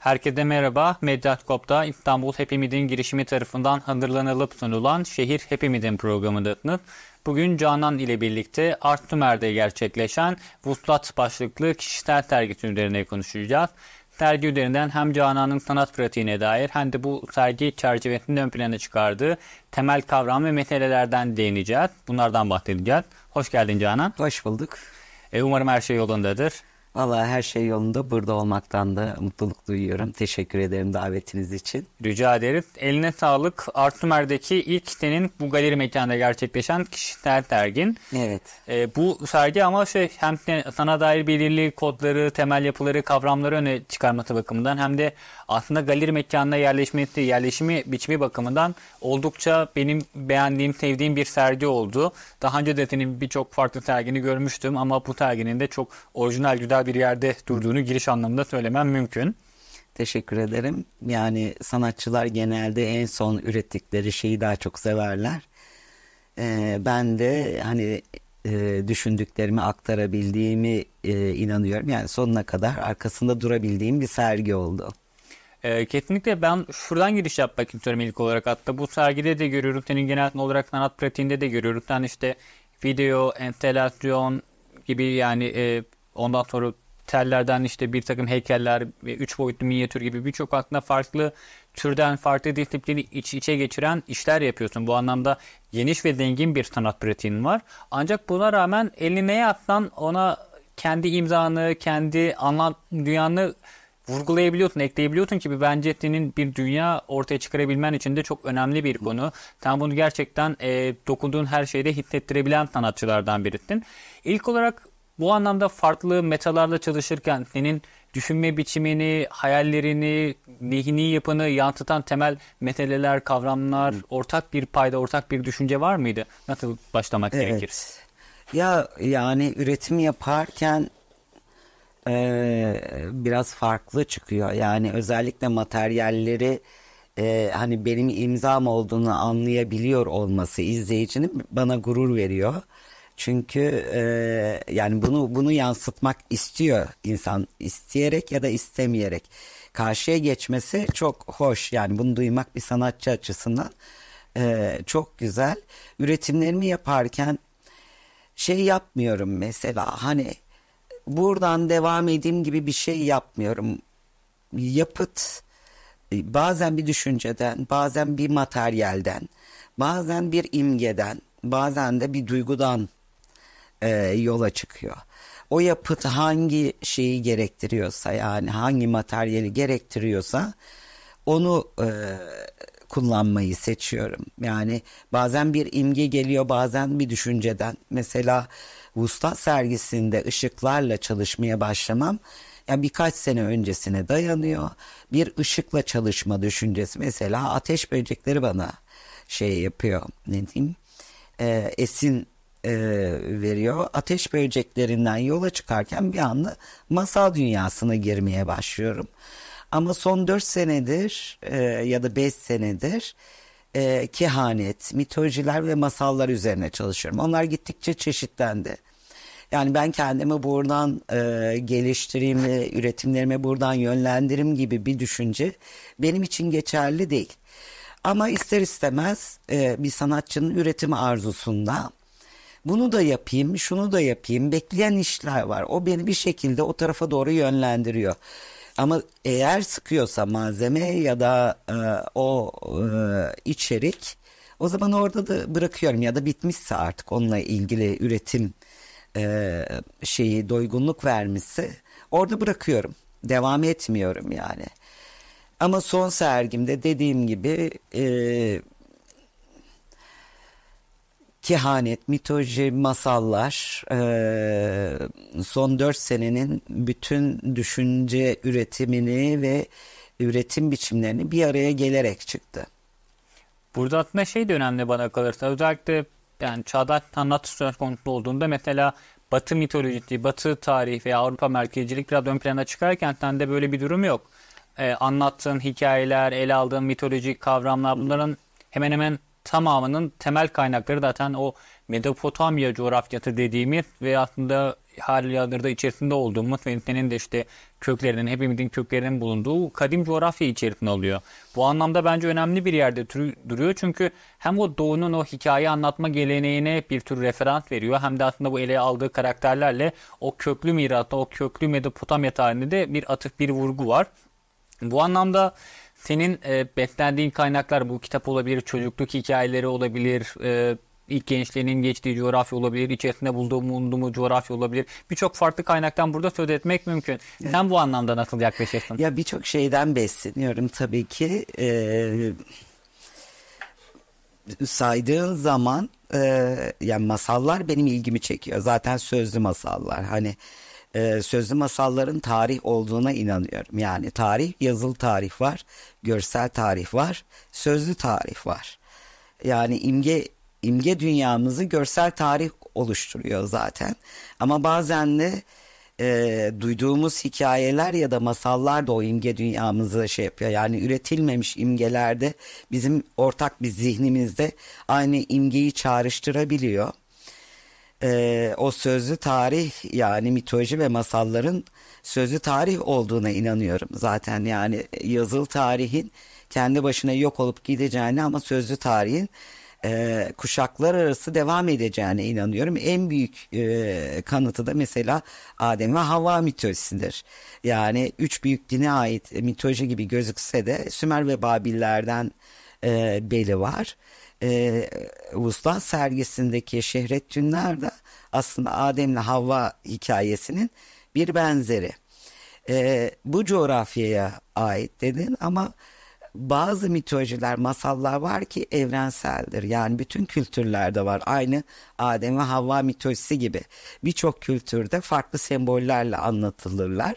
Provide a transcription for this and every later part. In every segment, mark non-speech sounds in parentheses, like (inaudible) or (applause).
Herkese merhaba. Medyaskop'ta İstanbul Hepimizin girişimi tarafından hazırlanılıp sunulan Şehir Hepimizin programındasınız. Bugün Canan ile birlikte Artnumer'de gerçekleşen Vuslat başlıklı kişisel sergisi üzerine konuşacağız. Sergi üzerinden hem Canan'ın sanat pratiğine dair hem de bu sergi çerçevesinin ön plana çıkardığı temel kavram ve meselelerden değineceğiz. Bunlardan bahsedeceğiz. Hoş geldin Canan. Hoş bulduk. E, umarım her şey yolundadır. Valla her şey yolunda. Burada olmaktan da mutluluk duyuyorum. Teşekkür ederim davetiniz için. Rica ederiz. Eline sağlık. Artnumer'deki ilk senin bu galeri mekanında gerçekleşen kişisel dergin. Evet. E, bu sergi ama şey hem sana dair belirli kodları, temel yapıları, kavramları öne çıkarması bakımından hem de aslında galeri mekanına yerleşmesi, yerleşimi biçimi bakımından oldukça benim beğendiğim, sevdiğim bir sergi oldu. Daha önce de senin birçok farklı sergini görmüştüm ama bu serginin de çok orijinal, güzel alacağı bir yerde durduğunu giriş anlamında söylemem mümkün. Teşekkür ederim. Yani sanatçılar genelde en son ürettikleri şeyi daha çok severler. Ee, ben de hani e, düşündüklerimi aktarabildiğimi e, inanıyorum. Yani sonuna kadar arkasında durabildiğim bir sergi oldu. E, kesinlikle ben şuradan giriş yapmak istiyorum ilk olarak. Hatta bu sergide de görüyorum. Senin genel olarak sanat pratiğinde de görüyorum. Sen yani işte video, enstelasyon gibi yani e, Ondan sonra tellerden işte bir takım heykeller ve üç boyutlu minyatür gibi birçok aklına farklı türden farklı dil iç içe geçiren işler yapıyorsun. Bu anlamda geniş ve zengin bir sanat pratiğin var. Ancak buna rağmen elini neye atsan ona kendi imzanı, kendi anlam dünyanı vurgulayabiliyorsun, ekleyebiliyorsun ki Benzetti'nin bir dünya ortaya çıkarabilmen için de çok önemli bir konu. Sen bunu gerçekten e, dokunduğun her şeyde hissettirebilen sanatçılardan birisin. İlk olarak bu anlamda farklı metalarda çalışırken senin düşünme biçimini, hayallerini, zihni yapını yansıtan temel metaleler, kavramlar, ortak bir payda, ortak bir düşünce var mıydı? Nasıl başlamak evet. gerekir? Ya yani üretim yaparken e, biraz farklı çıkıyor. Yani özellikle materyalleri e, hani benim imzam olduğunu anlayabiliyor olması izleyicinin bana gurur veriyor. Çünkü e, yani bunu bunu yansıtmak istiyor insan isteyerek ya da istemeyerek karşıya geçmesi çok hoş. Yani bunu duymak bir sanatçı açısından e, çok güzel. Üretimlerimi yaparken şey yapmıyorum mesela hani buradan devam edeyim gibi bir şey yapmıyorum. Yapıt e, bazen bir düşünceden, bazen bir materyalden, bazen bir imgeden, bazen de bir duygudan e, yola çıkıyor. O yapıt hangi şeyi gerektiriyorsa yani hangi materyali gerektiriyorsa onu e, kullanmayı seçiyorum. Yani bazen bir imge geliyor bazen bir düşünceden. Mesela Vusta sergisinde ışıklarla çalışmaya başlamam yani birkaç sene öncesine dayanıyor. Bir ışıkla çalışma düşüncesi mesela ateş böcekleri bana şey yapıyor ne diyeyim e, esin e, veriyor. Ateş böceklerinden yola çıkarken bir anda masal dünyasına girmeye başlıyorum. Ama son 4 senedir e, ya da 5 senedir e, kehanet, mitolojiler ve masallar üzerine çalışıyorum. Onlar gittikçe çeşitlendi. Yani ben kendimi buradan e, geliştireyim ve üretimlerime buradan yönlendirim gibi bir düşünce benim için geçerli değil. Ama ister istemez e, bir sanatçının üretimi arzusunda bunu da yapayım, şunu da yapayım. Bekleyen işler var. O beni bir şekilde o tarafa doğru yönlendiriyor. Ama eğer sıkıyorsa malzeme ya da e, o e, içerik o zaman orada da bırakıyorum ya da bitmişse artık onunla ilgili üretim e, şeyi doygunluk vermişse orada bırakıyorum. Devam etmiyorum yani. Ama son sergimde dediğim gibi e, kehanet, mitoloji, masallar e, son dört senenin bütün düşünce üretimini ve üretim biçimlerini bir araya gelerek çıktı. Burada aslında şey de önemli bana kalırsa özellikle yani çağdaş sanat söz konusu olduğunda mesela Batı mitolojisi, Batı tarihi veya Avrupa merkezcilik biraz ön plana çıkarken sende böyle bir durum yok. Ee, anlattığın hikayeler, ele aldığın mitolojik kavramlar bunların hemen hemen tamamının temel kaynakları zaten o Mezopotamya coğrafyası dediğimiz ve aslında hali içerisinde olduğumuz ve senin de işte köklerinin, hepimizin köklerinin bulunduğu kadim coğrafya içerisinde oluyor. Bu anlamda bence önemli bir yerde duruyor çünkü hem o doğunun o hikaye anlatma geleneğine bir tür referans veriyor hem de aslında bu ele aldığı karakterlerle o köklü mirata, o köklü Mezopotamya tarihinde de bir atıf bir vurgu var. Bu anlamda senin e, beslendiğin kaynaklar bu kitap olabilir, çocukluk hikayeleri olabilir, e, ilk gençliğinin geçtiği coğrafya olabilir, içerisinde bulunduğu coğrafya olabilir. Birçok farklı kaynaktan burada söz etmek mümkün. Evet. Sen bu anlamda nasıl yaklaşıyorsun? Ya birçok şeyden besleniyorum tabii ki. Ee, saydığın zaman e, yani masallar benim ilgimi çekiyor. Zaten sözlü masallar. Hani e, sözlü masalların tarih olduğuna inanıyorum. Yani tarih, yazılı tarih var, görsel tarih var, sözlü tarih var. Yani imge imge dünyamızı görsel tarih oluşturuyor zaten. Ama bazen de e, duyduğumuz hikayeler ya da masallar da o imge dünyamızı şey yapıyor. Yani üretilmemiş imgelerde bizim ortak bir zihnimizde aynı imgeyi çağrıştırabiliyor e, o sözlü tarih yani mitoloji ve masalların sözlü tarih olduğuna inanıyorum zaten yani yazılı tarihin kendi başına yok olup gideceğini ama sözlü tarihin e, kuşaklar arası devam edeceğine inanıyorum. En büyük e, kanıtı da mesela Adem ve Havva mitolojisidir. Yani üç büyük dine ait e, mitoloji gibi gözükse de Sümer ve Babillerden e, beli var e, Vuslat sergisindeki Şehret Tünler de aslında Adem'le Havva hikayesinin bir benzeri. E, bu coğrafyaya ait dedin ama bazı mitolojiler, masallar var ki evrenseldir. Yani bütün kültürlerde var. Aynı Adem ve Havva mitolojisi gibi. Birçok kültürde farklı sembollerle anlatılırlar.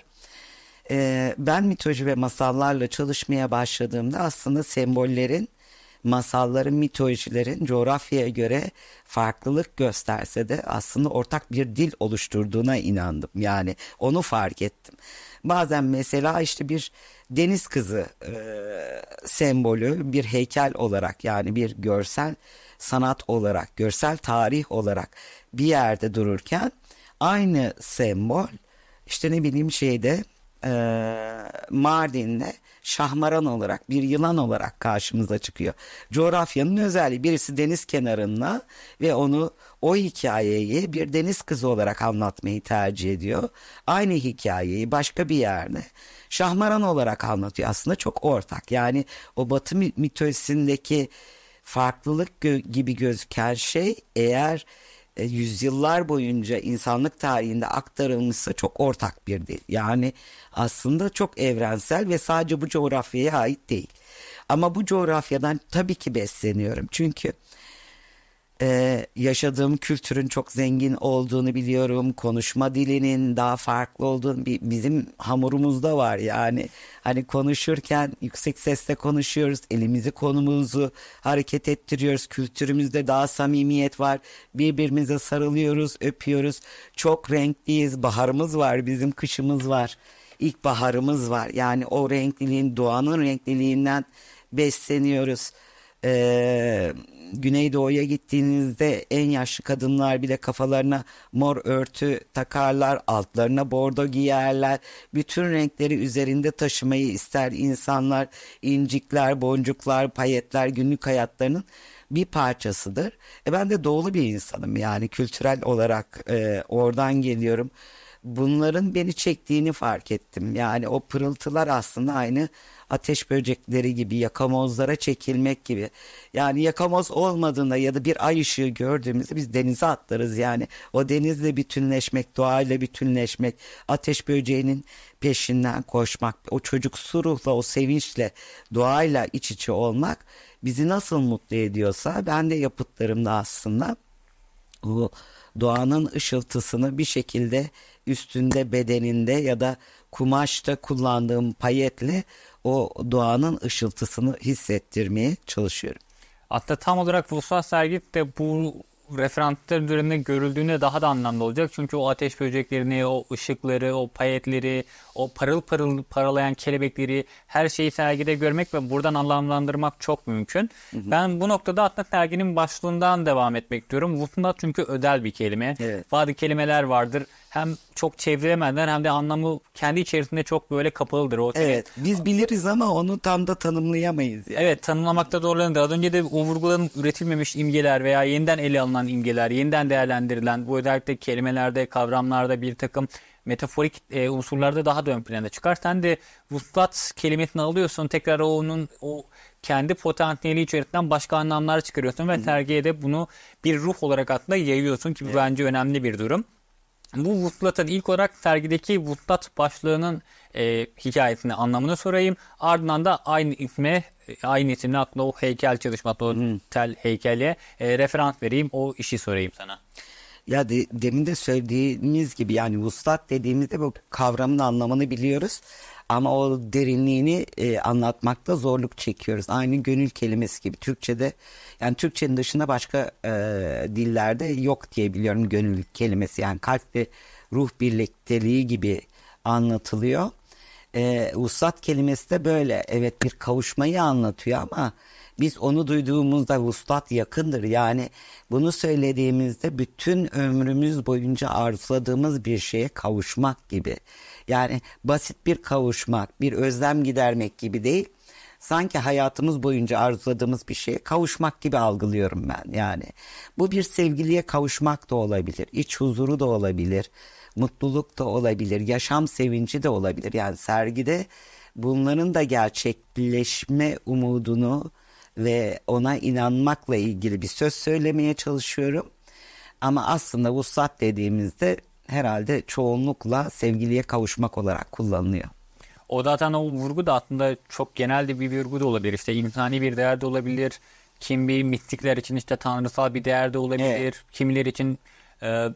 Ee, ben mitoloji ve masallarla çalışmaya başladığımda aslında sembollerin masalların, mitolojilerin coğrafyaya göre farklılık gösterse de aslında ortak bir dil oluşturduğuna inandım. Yani onu fark ettim. Bazen mesela işte bir deniz kızı e, sembolü bir heykel olarak yani bir görsel sanat olarak, görsel tarih olarak bir yerde dururken aynı sembol işte ne bileyim şeyde e, Mardin'de şahmaran olarak bir yılan olarak karşımıza çıkıyor. Coğrafyanın özelliği birisi deniz kenarında ve onu o hikayeyi bir deniz kızı olarak anlatmayı tercih ediyor. Aynı hikayeyi başka bir yerde şahmaran olarak anlatıyor. Aslında çok ortak yani o batı mitolojisindeki farklılık gibi gözüken şey eğer e, yüzyıllar boyunca insanlık tarihinde aktarılmışsa çok ortak bir dil. Yani aslında çok evrensel ve sadece bu coğrafyaya ait değil. Ama bu coğrafyadan tabii ki besleniyorum. Çünkü ee, yaşadığım kültürün çok zengin olduğunu biliyorum. Konuşma dilinin daha farklı olduğunu bizim hamurumuzda var yani. Hani konuşurken yüksek sesle konuşuyoruz. Elimizi konumuzu hareket ettiriyoruz. Kültürümüzde daha samimiyet var. Birbirimize sarılıyoruz, öpüyoruz. Çok renkliyiz. Baharımız var, bizim kışımız var. İlkbaharımız var. Yani o renkliliğin, doğanın renkliliğinden besleniyoruz. Eee Güneydoğu'ya gittiğinizde en yaşlı kadınlar bile kafalarına mor örtü takarlar, altlarına bordo giyerler. Bütün renkleri üzerinde taşımayı ister insanlar. incikler, boncuklar, payetler günlük hayatlarının bir parçasıdır. E ben de doğulu bir insanım yani kültürel olarak e, oradan geliyorum bunların beni çektiğini fark ettim. Yani o pırıltılar aslında aynı ateş böcekleri gibi yakamozlara çekilmek gibi. Yani yakamoz olmadığında ya da bir ay ışığı gördüğümüzde biz denize atlarız yani. O denizle bütünleşmek, doğayla bütünleşmek, ateş böceğinin peşinden koşmak, o çocuk ruhla, o sevinçle, doğayla iç içe olmak bizi nasıl mutlu ediyorsa ben de yapıtlarımda aslında bu doğanın ışıltısını bir şekilde üstünde bedeninde ya da kumaşta kullandığım payetle o doğanın ışıltısını hissettirmeye çalışıyorum. Hatta tam olarak Vusva sergi de bu referantlar döneminde görüldüğünde daha da anlamlı olacak. Çünkü o ateş böceklerini, o ışıkları, o payetleri, o parıl parıl paralayan kelebekleri her şeyi sergide görmek ve buradan anlamlandırmak çok mümkün. Hı hı. Ben bu noktada hatta serginin başlığından devam etmek diyorum. Vuslat çünkü özel bir kelime. Evet. Bazı kelimeler vardır hem çok çeviremeden hem de anlamı kendi içerisinde çok böyle kapalıdır. O evet senin... biz biliriz ama onu tam da tanımlayamayız. Yani. Evet tanımlamakta zorlanır. Az önce de o vurguların üretilmemiş imgeler veya yeniden ele alınan imgeler, yeniden değerlendirilen bu özellikle kelimelerde, kavramlarda bir takım metaforik e, unsurlarda daha da ön plana çıkar. Sen de vuslat kelimesini alıyorsun tekrar onun o kendi potansiyeli içerisinden başka anlamlar çıkarıyorsun ve tergiye de bunu bir ruh olarak aslında yayıyorsun ki bu evet. bence önemli bir durum. Bu vutlatın ilk olarak sergideki vutlat başlığının e, hikayesini anlamını sorayım. Ardından da aynı isme e, aynı isimli aslında o heykel çalışması, o tel heykeli e, referans vereyim. O işi sorayım sana. Ya de, demin de söylediğimiz gibi yani vuslat dediğimizde bu kavramın anlamını biliyoruz. Ama o derinliğini e, anlatmakta zorluk çekiyoruz. Aynı gönül kelimesi gibi Türkçe'de yani Türkçe'nin dışında başka e, dillerde yok diye biliyorum gönül kelimesi. Yani kalp ve ruh birlikteliği gibi anlatılıyor. E, vuslat kelimesi de böyle evet bir kavuşmayı anlatıyor ama biz onu duyduğumuzda vuslat yakındır. Yani bunu söylediğimizde bütün ömrümüz boyunca arzuladığımız bir şeye kavuşmak gibi. Yani basit bir kavuşmak, bir özlem gidermek gibi değil. Sanki hayatımız boyunca arzuladığımız bir şeye kavuşmak gibi algılıyorum ben yani. Bu bir sevgiliye kavuşmak da olabilir, iç huzuru da olabilir, mutluluk da olabilir, yaşam sevinci de olabilir. Yani sergide bunların da gerçekleşme umudunu ve ona inanmakla ilgili bir söz söylemeye çalışıyorum. Ama aslında vuslat dediğimizde herhalde çoğunlukla sevgiliye kavuşmak olarak kullanılıyor. O zaten o vurgu da aslında çok genelde bir vurgu da olabilir. İşte insani bir değer de olabilir. Kimi mistikler için işte tanrısal bir değer de olabilir. Evet. Kimiler için e,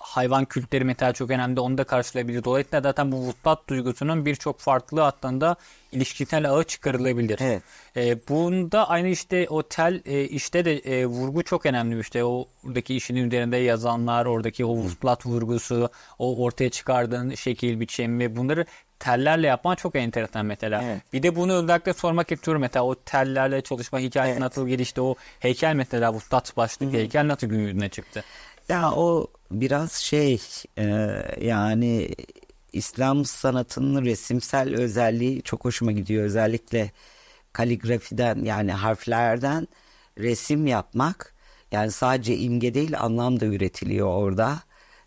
hayvan kültleri mesela çok önemli. Onu da karşılayabilir. Dolayısıyla zaten bu vutlat duygusunun birçok farklı hattında ilişkisel ağı çıkarılabilir. Evet. E, bunda aynı işte otel e, işte de e, vurgu çok önemli. İşte oradaki işinin üzerinde yazanlar, oradaki o vutlat vurgusu, o ortaya çıkardığın şekil, biçim ve bunları tellerle yapman çok enteresan mesela. Evet. Bir de bunu özellikle sormak istiyorum mesela o tellerle çalışma hikayesi evet. nasıl gelişti? O heykel mesela Vustat başlık heykel nasıl gün yüzüne çıktı? Ya o biraz şey e, yani İslam sanatının resimsel özelliği çok hoşuma gidiyor. Özellikle kaligrafiden yani harflerden resim yapmak yani sadece imge değil anlam da üretiliyor orada.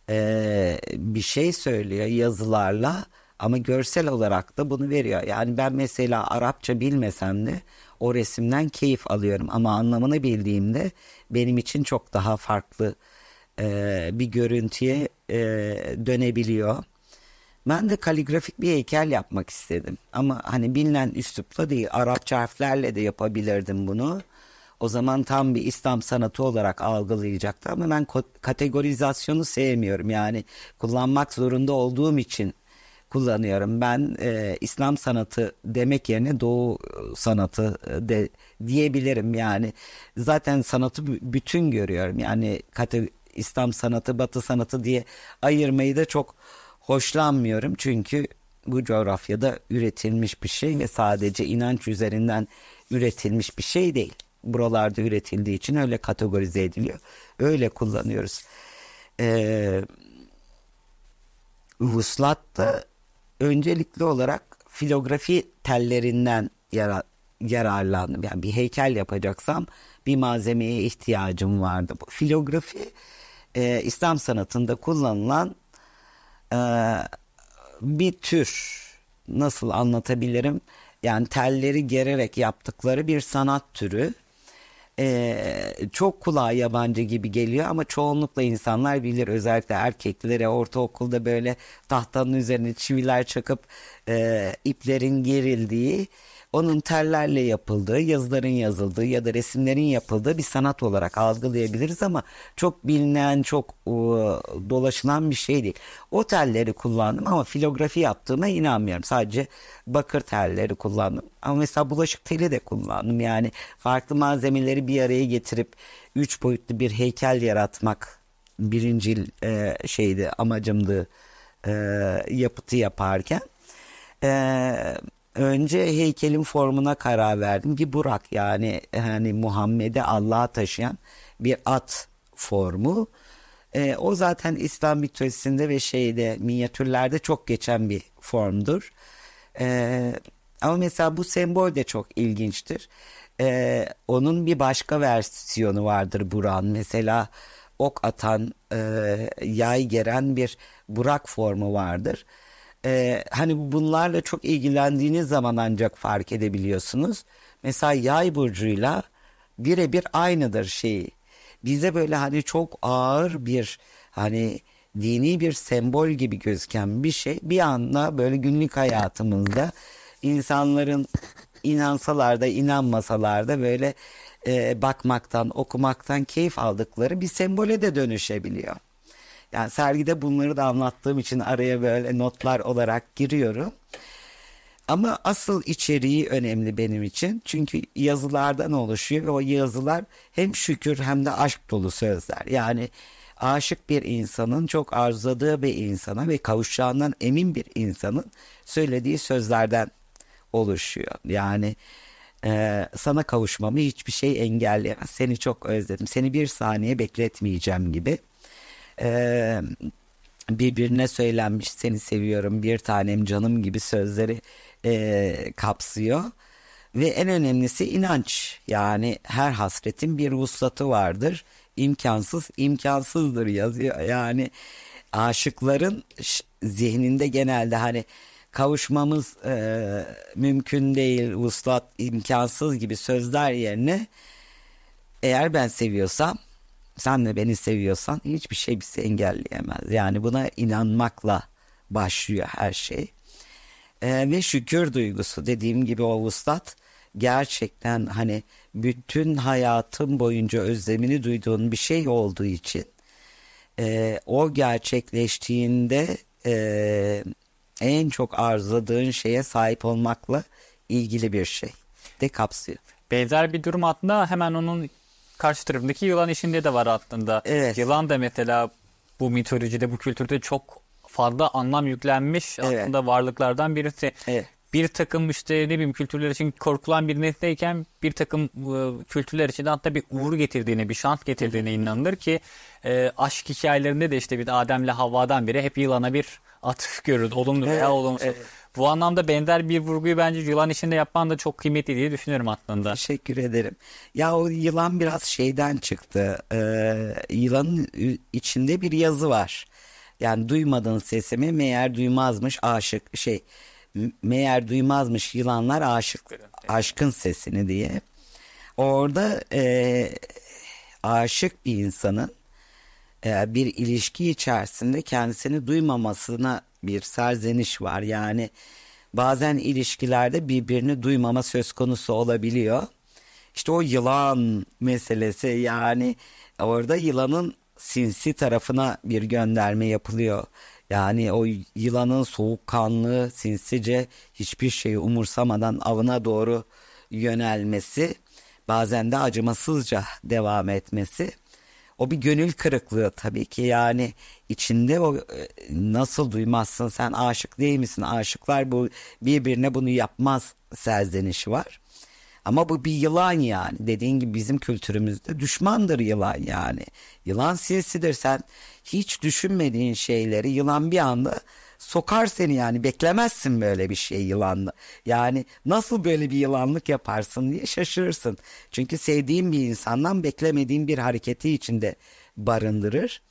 E, bir şey söylüyor yazılarla ama görsel olarak da bunu veriyor. Yani ben mesela Arapça bilmesem de o resimden keyif alıyorum ama anlamını bildiğimde benim için çok daha farklı bir e, bir görüntüye e, dönebiliyor. Ben de kaligrafik bir heykel yapmak istedim. Ama hani bilinen üslupla değil Arapça harflerle de yapabilirdim bunu. O zaman tam bir İslam sanatı olarak algılayacaktı ama ben kategorizasyonu sevmiyorum. Yani kullanmak zorunda olduğum için kullanıyorum. Ben e, İslam sanatı demek yerine Doğu sanatı e, de diyebilirim. Yani zaten sanatı bütün görüyorum. Yani kategori İslam sanatı, Batı sanatı diye ayırmayı da çok hoşlanmıyorum. Çünkü bu coğrafyada üretilmiş bir şey ve sadece inanç üzerinden üretilmiş bir şey değil. Buralarda üretildiği için öyle kategorize ediliyor. Öyle kullanıyoruz. Ee, vuslat da öncelikli olarak filografi tellerinden yara, yararlandım. Yani bir heykel yapacaksam bir malzemeye ihtiyacım vardı. Bu filografi e, İslam sanatında kullanılan e, bir tür nasıl anlatabilirim yani telleri gererek yaptıkları bir sanat türü e, çok kulağa yabancı gibi geliyor ama çoğunlukla insanlar bilir özellikle erkeklere ortaokulda böyle tahtanın üzerine çiviler çakıp e, iplerin gerildiği onun tellerle yapıldığı, yazıların yazıldığı ya da resimlerin yapıldığı bir sanat olarak algılayabiliriz ama çok bilinen, çok e, dolaşılan bir şey değil. O telleri kullandım ama filografi yaptığıma inanmıyorum. Sadece bakır telleri kullandım. Ama mesela bulaşık teli de kullandım. Yani farklı malzemeleri bir araya getirip üç boyutlu bir heykel yaratmak birincil e, şeydi amacımdı e, yapıtı yaparken. E, önce heykelin formuna karar verdim ki Burak yani hani Muhammed'e Allah'a taşıyan bir at formu. E, o zaten İslam mitolojisinde ve şeyde minyatürlerde çok geçen bir formdur. E, ama mesela bu sembol de çok ilginçtir. E, onun bir başka versiyonu vardır buran. Mesela ok atan, e, yay geren bir Burak formu vardır e, hani bunlarla çok ilgilendiğiniz zaman ancak fark edebiliyorsunuz. Mesela yay burcuyla birebir aynıdır şeyi. Bize böyle hani çok ağır bir hani dini bir sembol gibi gözüken bir şey bir anda böyle günlük hayatımızda insanların inansalarda inanmasalarda böyle e, bakmaktan okumaktan keyif aldıkları bir sembole de dönüşebiliyor. Yani sergide bunları da anlattığım için araya böyle notlar olarak giriyorum. Ama asıl içeriği önemli benim için. Çünkü yazılardan oluşuyor ve o yazılar hem şükür hem de aşk dolu sözler. Yani aşık bir insanın çok arzadığı bir insana ve kavuşacağından emin bir insanın söylediği sözlerden oluşuyor. Yani e, sana kavuşmamı hiçbir şey engelleyemez. Seni çok özledim. Seni bir saniye bekletmeyeceğim gibi e, birbirine söylenmiş seni seviyorum bir tanem canım gibi sözleri e, kapsıyor. Ve en önemlisi inanç yani her hasretin bir vuslatı vardır. imkansız imkansızdır yazıyor yani aşıkların zihninde genelde hani kavuşmamız e, mümkün değil, vuslat imkansız gibi sözler yerine eğer ben seviyorsam sen de beni seviyorsan hiçbir şey bizi engelleyemez. Yani buna inanmakla başlıyor her şey. Ee, ve şükür duygusu dediğim gibi o vuslat gerçekten hani bütün hayatım boyunca özlemini duyduğun bir şey olduğu için e, o gerçekleştiğinde e, en çok arzuladığın şeye sahip olmakla ilgili bir şey de kapsıyor. Benzer bir durum aslında hemen onun karşı tarafındaki yılan işinde de var aslında. Evet. Yılan da mesela bu mitolojide, bu kültürde çok fazla anlam yüklenmiş evet. aslında varlıklardan birisi. Evet. Bir takım işte ne bileyim kültürler için korkulan bir nesneyken bir takım e, kültürler için hatta bir uğur getirdiğine, bir şans getirdiğine inanılır ki e, aşk hikayelerinde de işte bir Adem'le Havva'dan biri hep yılana bir atıf görür. Olumlu evet, olumsuz. Evet. Bu anlamda benzer bir vurguyu bence yılan içinde yapman da çok kıymetli diye düşünüyorum aslında. Teşekkür ederim. Ya o yılan biraz şeyden çıktı. Ee, yılanın içinde bir yazı var. Yani duymadığın sesimi meğer duymazmış aşık şey meğer duymazmış yılanlar aşık aşkın sesini diye. Orada e, aşık bir insanın e, bir ilişki içerisinde kendisini duymamasına bir serzeniş var. Yani bazen ilişkilerde birbirini duymama söz konusu olabiliyor. İşte o yılan meselesi yani orada yılanın sinsi tarafına bir gönderme yapılıyor. Yani o yılanın soğukkanlı, sinsice hiçbir şeyi umursamadan avına doğru yönelmesi, bazen de acımasızca devam etmesi o bir gönül kırıklığı tabii ki yani içinde o e, nasıl duymazsın sen aşık değil misin aşıklar bu birbirine bunu yapmaz serzenişi var. Ama bu bir yılan yani dediğin gibi bizim kültürümüzde düşmandır yılan yani. Yılan sinsidir sen hiç düşünmediğin şeyleri yılan bir anda sokar seni yani beklemezsin böyle bir şey yılanlı. Yani nasıl böyle bir yılanlık yaparsın diye şaşırırsın. Çünkü sevdiğin bir insandan beklemediğin bir hareketi içinde barındırır.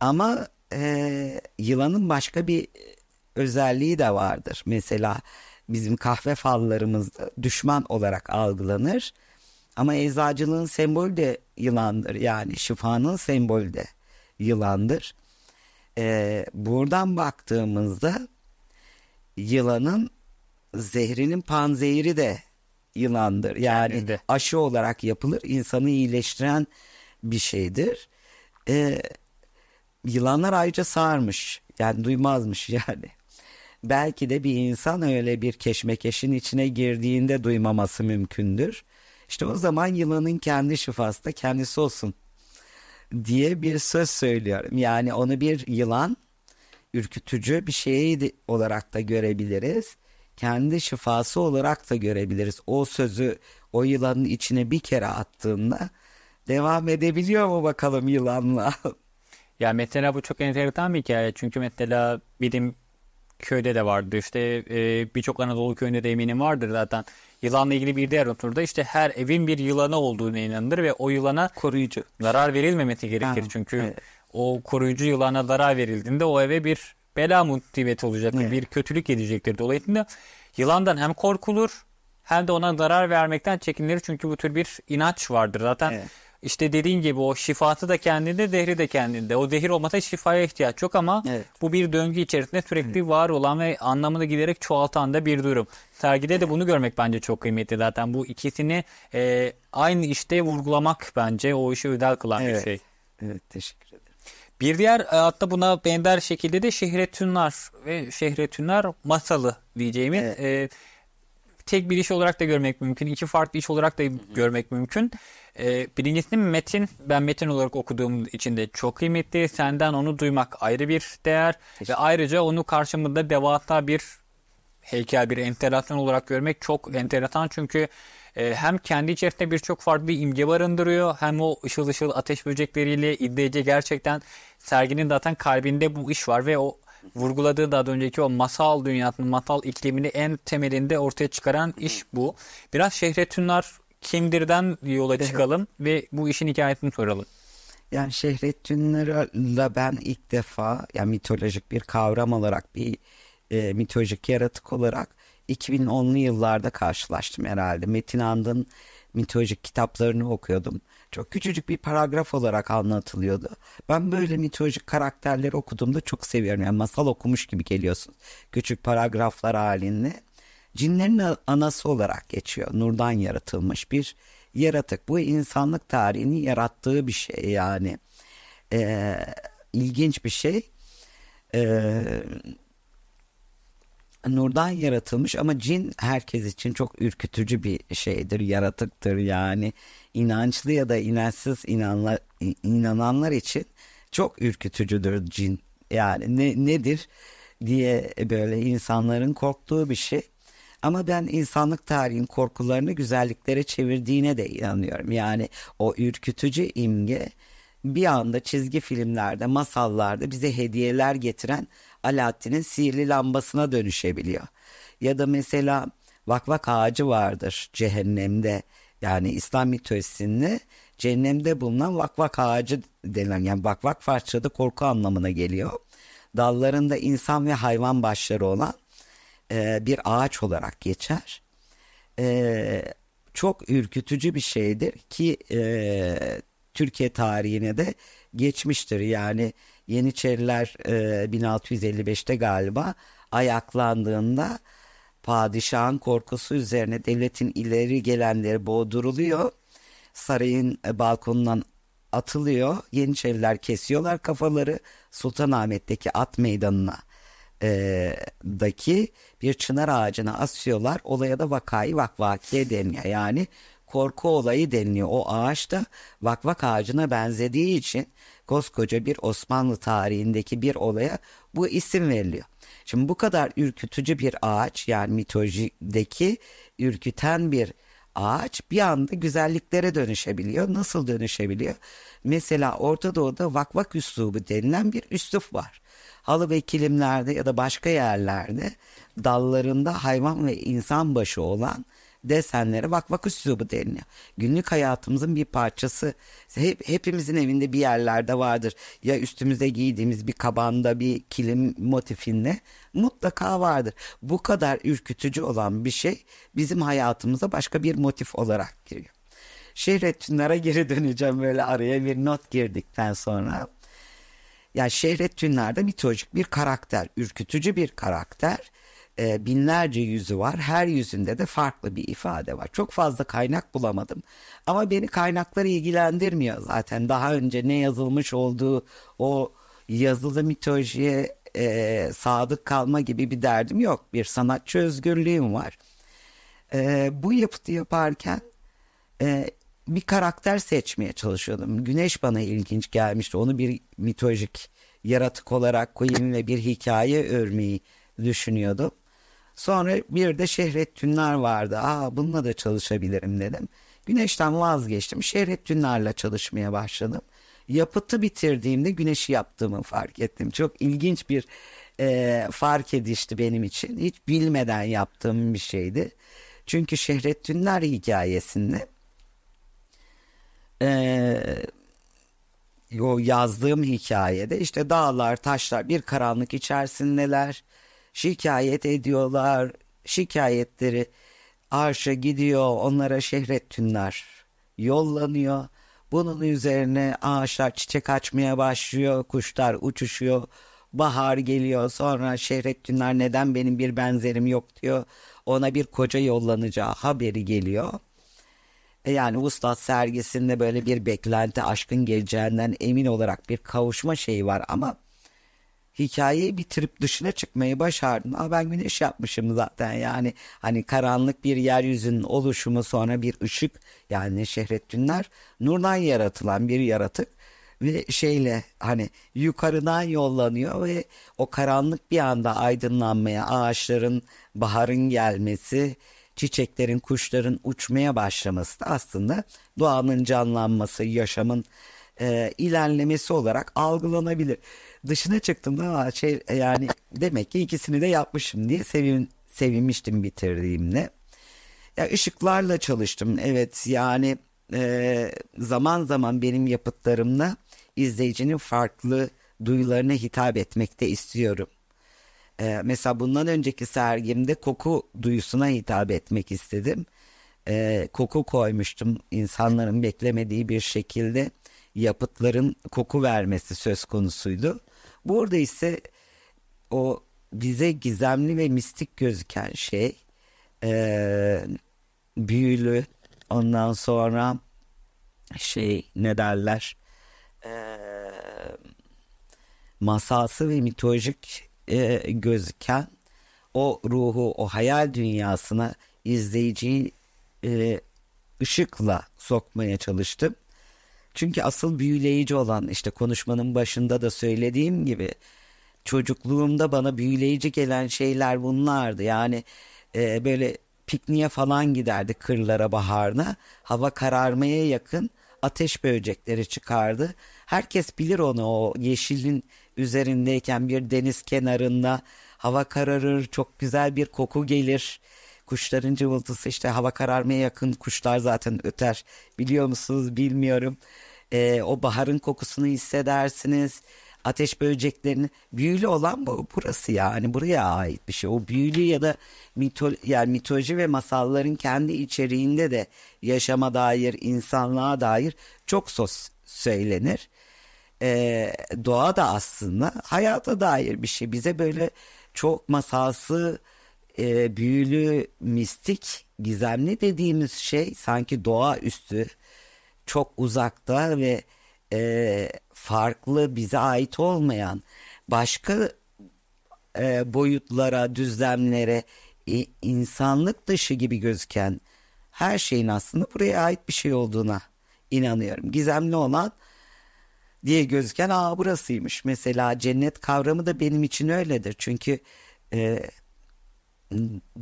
Ama e, yılanın başka bir özelliği de vardır. Mesela bizim kahve fallarımız düşman olarak algılanır. Ama eczacılığın sembolü de yılandır. Yani şifanın sembolü de yılandır e, buradan baktığımızda yılanın zehrinin panzehiri de yılandır. Yani Kendinde. aşı olarak yapılır. insanı iyileştiren bir şeydir. E, yılanlar ayrıca sağırmış. Yani duymazmış yani. Belki de bir insan öyle bir keşmekeşin içine girdiğinde duymaması mümkündür. İşte o zaman yılanın kendi şifası da kendisi olsun diye bir söz söylüyorum. Yani onu bir yılan ürkütücü bir şey olarak da görebiliriz. Kendi şifası olarak da görebiliriz. O sözü o yılanın içine bir kere attığında devam edebiliyor mu bakalım yılanla? ya mesela bu çok enteresan bir hikaye. Çünkü mesela bilim köyde de vardı. işte e, birçok Anadolu köyünde de eminim vardır zaten. Yılanla ilgili bir diğer oturda işte her evin bir yılanı olduğuna inanılır ve o yılana koruyucu zarar verilmemesi gerekir. Ha, Çünkü evet. o koruyucu yılana zarar verildiğinde o eve bir bela musibeti olacaktır. Evet. Bir kötülük edecektir. Dolayısıyla yılandan hem korkulur hem de ona zarar vermekten çekinilir Çünkü bu tür bir inanç vardır. Zaten evet. İşte dediğin gibi o şifatı da kendinde, dehri de kendinde. O dehir olmasa şifaya ihtiyaç yok ama evet. bu bir döngü içerisinde sürekli evet. var olan ve anlamını giderek çoğaltan da bir durum. Sergide de bunu görmek bence çok kıymetli zaten. Bu ikisini e, aynı işte vurgulamak bence o işi ödel kılan evet. bir şey. Evet, teşekkür ederim. Bir diğer e, hatta buna benzer şekilde de Şehretünler ve Şehretünler masalı diyeceğimiz... Evet. E, tek bir iş olarak da görmek mümkün. iki farklı iş olarak da görmek mümkün. Ee, birincisinin metin, ben metin olarak okuduğum için de çok kıymetli. Senden onu duymak ayrı bir değer. Kesinlikle. Ve ayrıca onu karşımızda devasa bir heykel, bir enteresan olarak görmek çok enteresan. Çünkü e, hem kendi içerisinde birçok farklı imge barındırıyor hem o ışıl ışıl ateş böcekleriyle izleyici gerçekten serginin zaten kalbinde bu iş var ve o vurguladığı daha önceki o masal dünyasının masal iklimini en temelinde ortaya çıkaran iş bu. Biraz Şehretünlar kimdirden yola çıkalım ve bu işin hikayesini soralım. Yani Şehretünler'la ben ilk defa yani mitolojik bir kavram olarak bir e, mitolojik yaratık olarak 2010'lu yıllarda karşılaştım herhalde. Metin And'ın mitolojik kitaplarını okuyordum çok küçücük bir paragraf olarak anlatılıyordu. Ben böyle mitolojik karakterleri okuduğumda çok seviyorum. Yani masal okumuş gibi geliyorsun. Küçük paragraflar halinde. Cinlerin anası olarak geçiyor. Nurdan yaratılmış bir yaratık. Bu insanlık tarihinin yarattığı bir şey yani. Ee, ilginç bir şey. Ee, nurdan yaratılmış ama cin herkes için çok ürkütücü bir şeydir, yaratıktır yani. inançlı ya da inançsız inanla, inananlar için çok ürkütücüdür cin. Yani ne, nedir diye böyle insanların korktuğu bir şey. Ama ben insanlık tarihin korkularını güzelliklere çevirdiğine de inanıyorum. Yani o ürkütücü imge bir anda çizgi filmlerde, masallarda bize hediyeler getiren Alaaddin'in sihirli lambasına dönüşebiliyor. Ya da mesela vakvak ağacı vardır cehennemde. Yani İslam mitolojisinde cehennemde bulunan vakvak ağacı denilen yani vakvak Farsça'da korku anlamına geliyor. Dallarında insan ve hayvan başları olan e, bir ağaç olarak geçer. E, çok ürkütücü bir şeydir ki e, Türkiye tarihine de geçmiştir. Yani Yeniçeriler e, 1655'te galiba ayaklandığında padişahın korkusu üzerine devletin ileri gelenleri boğduruluyor. Sarayın e, balkonundan atılıyor. Yeniçeriler kesiyorlar kafaları Sultanahmet'teki at meydanına e, daki bir çınar ağacına asıyorlar. Olaya da vakayı vakvakiye deniyor. Yani korku olayı deniliyor. O ağaç da vakvak ağacına benzediği için koskoca bir Osmanlı tarihindeki bir olaya bu isim veriliyor. Şimdi bu kadar ürkütücü bir ağaç yani mitolojideki ürküten bir ağaç bir anda güzelliklere dönüşebiliyor. Nasıl dönüşebiliyor? Mesela Orta Doğu'da vakvak üslubu denilen bir üslup var. Halı ve kilimlerde ya da başka yerlerde dallarında hayvan ve insan başı olan desenlere bak bak üslubu deniliyor. Günlük hayatımızın bir parçası. Hep, hepimizin evinde bir yerlerde vardır. Ya üstümüze giydiğimiz bir kabanda bir kilim motifinde mutlaka vardır. Bu kadar ürkütücü olan bir şey bizim hayatımıza başka bir motif olarak giriyor. Şehret Tünar'a geri döneceğim böyle araya bir not girdikten sonra. Yani Şehret Tünar'da mitolojik bir karakter, ürkütücü bir karakter e, binlerce yüzü var. Her yüzünde de farklı bir ifade var. Çok fazla kaynak bulamadım. Ama beni kaynakları ilgilendirmiyor zaten. Daha önce ne yazılmış olduğu o yazılı mitolojiye e, sadık kalma gibi bir derdim yok. Bir sanatçı özgürlüğüm var. E, bu yapıtı yaparken e, bir karakter seçmeye çalışıyordum. Güneş bana ilginç gelmişti. Onu bir mitolojik yaratık olarak koyayım ve bir hikaye örmeyi düşünüyordum. Sonra bir de Şehret Tünler vardı. Aa bununla da çalışabilirim dedim. Güneşten vazgeçtim. Şehret Tünler'le çalışmaya başladım. Yapıtı bitirdiğimde güneşi yaptığımı fark ettim. Çok ilginç bir e, fark edişti benim için. Hiç bilmeden yaptığım bir şeydi. Çünkü Şehret Tünler hikayesinde e, o yazdığım hikayede işte dağlar, taşlar bir karanlık içerisindeler şikayet ediyorlar. Şikayetleri arşa gidiyor onlara şehret tünler yollanıyor. Bunun üzerine ağaçlar çiçek açmaya başlıyor, kuşlar uçuşuyor, bahar geliyor. Sonra şehret tünler neden benim bir benzerim yok diyor. Ona bir koca yollanacağı haberi geliyor. E yani Ustad sergisinde böyle bir beklenti aşkın geleceğinden emin olarak bir kavuşma şeyi var ama hikayeyi bitirip dışına çıkmayı başardın. Aa ben güneş yapmışım zaten yani hani karanlık bir yeryüzünün oluşumu sonra bir ışık yani Şehrettinler nurdan yaratılan bir yaratık ve şeyle hani yukarıdan yollanıyor ve o karanlık bir anda aydınlanmaya ağaçların baharın gelmesi çiçeklerin kuşların uçmaya başlaması da aslında doğanın canlanması yaşamın e, ilerlemesi olarak algılanabilir. Dışına çıktım Aa, şey e, yani demek ki ikisini de yapmışım diye sevin, sevinmiştim bitirdiğimde. Ya ışıklarla çalıştım evet yani e, zaman zaman benim yapıtlarımla izleyicinin farklı duyularına hitap etmekte istiyorum. E, mesela bundan önceki sergimde koku duyusuna hitap etmek istedim. E, koku koymuştum insanların beklemediği bir şekilde yapıtların koku vermesi söz konusuydu. Burada ise o bize gizemli ve mistik gözüken şey e, büyülü ondan sonra şey ne derler e, masalsı ve mitolojik e, gözüken o ruhu o hayal dünyasına izleyiciyi e, ışıkla sokmaya çalıştım. Çünkü asıl büyüleyici olan işte konuşmanın başında da söylediğim gibi çocukluğumda bana büyüleyici gelen şeyler bunlardı. Yani e, böyle pikniğe falan giderdi kırlara baharına. Hava kararmaya yakın ateş böcekleri çıkardı. Herkes bilir onu o yeşilin üzerindeyken bir deniz kenarında hava kararır, çok güzel bir koku gelir. Kuşların cıvıltısı işte hava kararmaya yakın kuşlar zaten öter. Biliyor musunuz bilmiyorum. E, o baharın kokusunu hissedersiniz. Ateş böceklerinin büyülü olan bu, burası yani buraya ait bir şey. O büyülü ya da mito, yani mitoloji ve masalların kendi içeriğinde de yaşama dair, insanlığa dair çok söz söylenir ee, doğa da aslında hayata dair bir şey. Bize böyle çok masalsı e, büyülü, mistik, gizemli dediğimiz şey sanki doğaüstü, çok uzakta ve e, farklı bize ait olmayan başka e, boyutlara, düzlemlere, e, insanlık dışı gibi gözüken her şeyin aslında buraya ait bir şey olduğuna inanıyorum. Gizemli olan diye gözüken aa burasıymış. Mesela cennet kavramı da benim için öyledir. Çünkü e,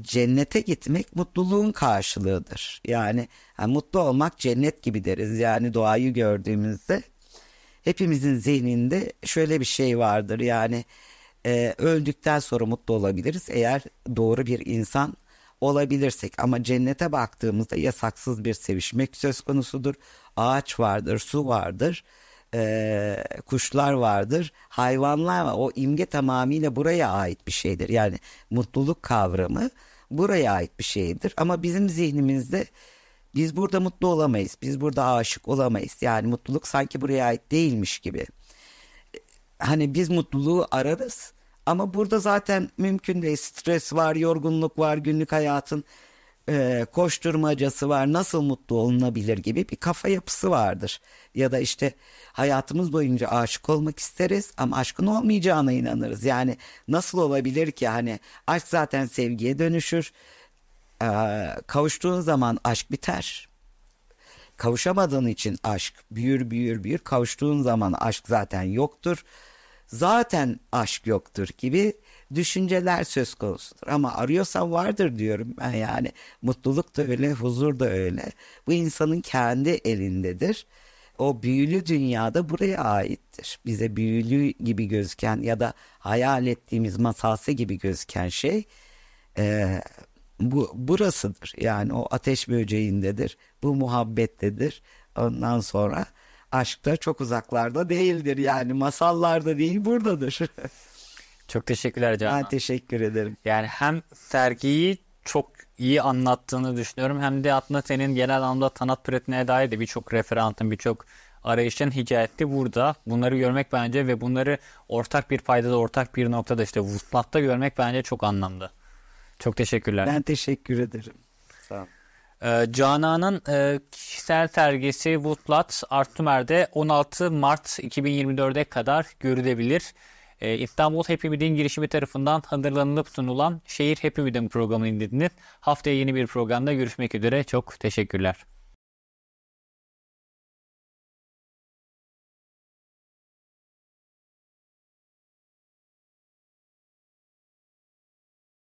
cennete gitmek mutluluğun karşılığıdır. Yani, yani mutlu olmak cennet gibi deriz. Yani doğayı gördüğümüzde hepimizin zihninde şöyle bir şey vardır. Yani e, öldükten sonra mutlu olabiliriz eğer doğru bir insan olabilirsek. Ama cennete baktığımızda yasaksız bir sevişmek söz konusudur. Ağaç vardır, su vardır e, kuşlar vardır, hayvanlar O imge tamamıyla buraya ait bir şeydir. Yani mutluluk kavramı buraya ait bir şeydir. Ama bizim zihnimizde biz burada mutlu olamayız, biz burada aşık olamayız. Yani mutluluk sanki buraya ait değilmiş gibi. Hani biz mutluluğu ararız ama burada zaten mümkün değil. Stres var, yorgunluk var, günlük hayatın e, koşturmacası var nasıl mutlu olunabilir gibi bir kafa yapısı vardır. Ya da işte hayatımız boyunca aşık olmak isteriz ama aşkın olmayacağına inanırız. Yani nasıl olabilir ki hani aşk zaten sevgiye dönüşür. E, kavuştuğun zaman aşk biter. Kavuşamadığın için aşk büyür büyür büyür kavuştuğun zaman aşk zaten yoktur. Zaten aşk yoktur gibi düşünceler söz konusudur. Ama arıyorsan vardır diyorum ben yani. Mutluluk da öyle, huzur da öyle. Bu insanın kendi elindedir. O büyülü dünyada buraya aittir. Bize büyülü gibi gözüken ya da hayal ettiğimiz masalsı gibi gözüken şey e, bu burasıdır. Yani o ateş böceğindedir. Bu muhabbettedir. Ondan sonra aşk da çok uzaklarda değildir yani masallarda değil buradadır. (laughs) Çok teşekkürler Canan. Ben teşekkür ederim. Yani hem sergiyi çok iyi anlattığını düşünüyorum hem de aslında senin genel anlamda sanat pratiğine dair de birçok referantın, birçok arayışın hikayeti burada. Bunları görmek bence ve bunları ortak bir paydada, ortak bir noktada işte vuslatta görmek bence çok anlamlı. Çok teşekkürler. Ben teşekkür ederim. Sağ ol. Ee, Canan'ın e, kişisel sergisi Woodlat Artümer'de 16 Mart 2024'e kadar görülebilir. E, İstanbul Happy Mid'in girişimi tarafından hazırlanılıp sunulan Şehir Happy Mid'in programını dinlediniz. Haftaya yeni bir programda görüşmek üzere. Çok teşekkürler.